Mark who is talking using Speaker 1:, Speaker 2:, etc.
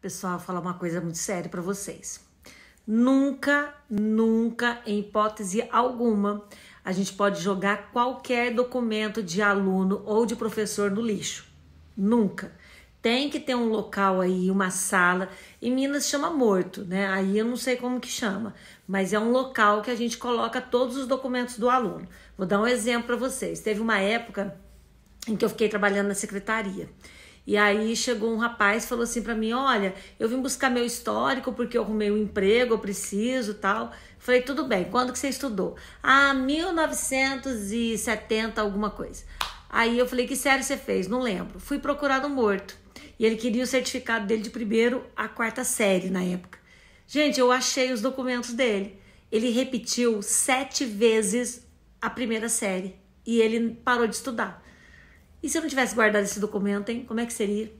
Speaker 1: Pessoal, vou falar uma coisa muito séria para vocês. Nunca, nunca, em hipótese alguma, a gente pode jogar qualquer documento de aluno ou de professor no lixo. Nunca. Tem que ter um local aí, uma sala. Em Minas chama morto, né? Aí eu não sei como que chama, mas é um local que a gente coloca todos os documentos do aluno. Vou dar um exemplo para vocês. Teve uma época em que eu fiquei trabalhando na secretaria. E aí chegou um rapaz falou assim para mim: Olha, eu vim buscar meu histórico porque eu arrumei um emprego, eu preciso tal. Falei: Tudo bem, quando que você estudou? Ah, 1970, alguma coisa. Aí eu falei: Que série você fez? Não lembro. Fui procurado morto. E ele queria o certificado dele de primeiro a quarta série na época. Gente, eu achei os documentos dele. Ele repetiu sete vezes a primeira série e ele parou de estudar. E se eu não tivesse guardado esse documento, hein? Como é que seria?